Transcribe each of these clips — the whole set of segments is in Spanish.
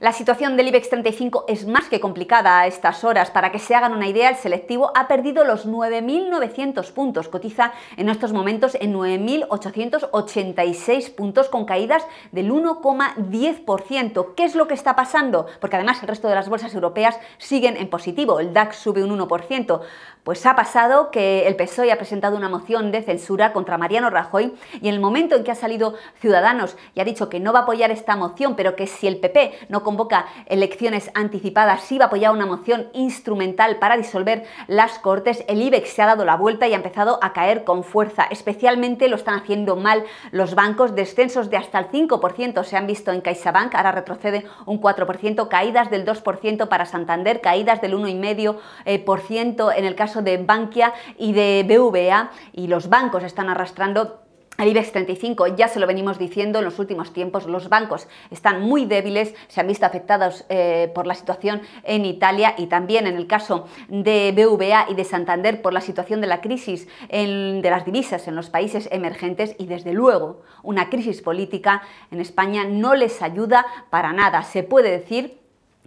La situación del IBEX 35 es más que complicada a estas horas. Para que se hagan una idea, el selectivo ha perdido los 9.900 puntos. Cotiza en estos momentos en 9.886 puntos con caídas del 1,10%. ¿Qué es lo que está pasando? Porque además el resto de las bolsas europeas siguen en positivo. El DAX sube un 1%. Pues ha pasado que el PSOE ha presentado una moción de censura contra Mariano Rajoy y en el momento en que ha salido Ciudadanos y ha dicho que no va a apoyar esta moción, pero que si el PP no convoca elecciones anticipadas, va a apoyar una moción instrumental para disolver las Cortes, el IBEX se ha dado la vuelta y ha empezado a caer con fuerza. Especialmente lo están haciendo mal los bancos, descensos de hasta el 5% se han visto en CaixaBank, ahora retrocede un 4%, caídas del 2% para Santander, caídas del 1,5% en el caso de Bankia y de BVA y los bancos están arrastrando al IBEX 35 ya se lo venimos diciendo en los últimos tiempos, los bancos están muy débiles, se han visto afectados eh, por la situación en Italia y también en el caso de BVA y de Santander por la situación de la crisis de las divisas en los países emergentes y desde luego una crisis política en España no les ayuda para nada. Se puede decir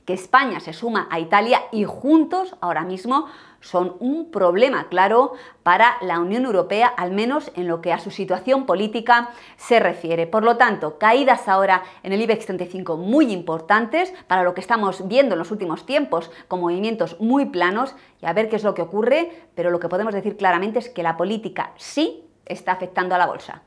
que España se suma a Italia y juntos ahora mismo son un problema claro para la Unión Europea, al menos en lo que a su situación política se refiere. Por lo tanto, caídas ahora en el IBEX 35 muy importantes para lo que estamos viendo en los últimos tiempos con movimientos muy planos y a ver qué es lo que ocurre, pero lo que podemos decir claramente es que la política sí está afectando a la bolsa.